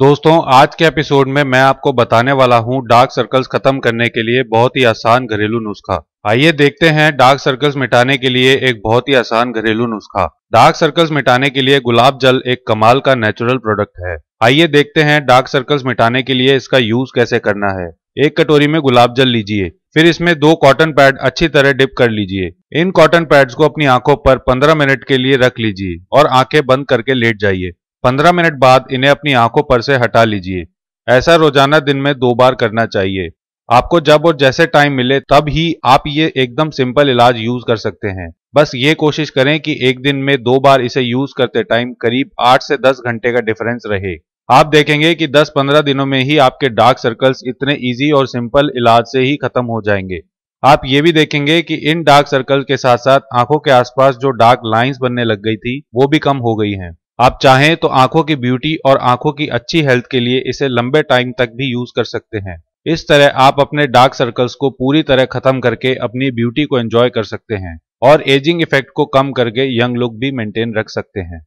दोस्तों आज के एपिसोड में मैं आपको बताने वाला हूं डार्क सर्कल्स खत्म करने के लिए बहुत ही आसान घरेलू नुस्खा आइए देखते हैं डार्क सर्कल्स मिटाने के लिए एक बहुत ही आसान घरेलू नुस्खा डार्क सर्कल्स मिटाने के लिए गुलाब जल एक कमाल का नेचुरल प्रोडक्ट है आइए देखते हैं डार्क सर्कल्स मिटाने के लिए इसका यूज कैसे करना है एक कटोरी में गुलाब जल लीजिए फिर इसमें दो कॉटन पैड अच्छी तरह डिप कर लीजिए इन कॉटन पैड्स को अपनी आंखों पर 15 मिनट के लिए रख लीजिए और आंखें बंद करके लेट जाइए 15 मिनट बाद इन्हें अपनी आंखों पर से हटा लीजिए ऐसा रोजाना दिन में दो बार करना चाहिए आपको जब और जैसे टाइम मिले तब ही आप ये एकदम सिंपल इलाज यूज कर सकते हैं बस ये कोशिश करें कि एक दिन में दो बार इसे यूज करते टाइम करीब आठ से दस घंटे का डिफरेंस रहे आप देखेंगे कि 10-15 दिनों में ही आपके डार्क सर्कल्स इतने इजी और सिंपल इलाज से ही खत्म हो जाएंगे आप ये भी देखेंगे कि इन डार्क सर्कल के साथ साथ आंखों के आसपास जो डार्क लाइंस बनने लग गई थी वो भी कम हो गई हैं आप चाहें तो आंखों की ब्यूटी और आंखों की अच्छी हेल्थ के लिए इसे लंबे टाइम तक भी यूज कर सकते हैं इस तरह आप अपने डार्क सर्कल्स को पूरी तरह खत्म करके अपनी ब्यूटी को एंजॉय कर सकते हैं और एजिंग इफेक्ट को कम करके यंग लुक भी मेंटेन रख सकते हैं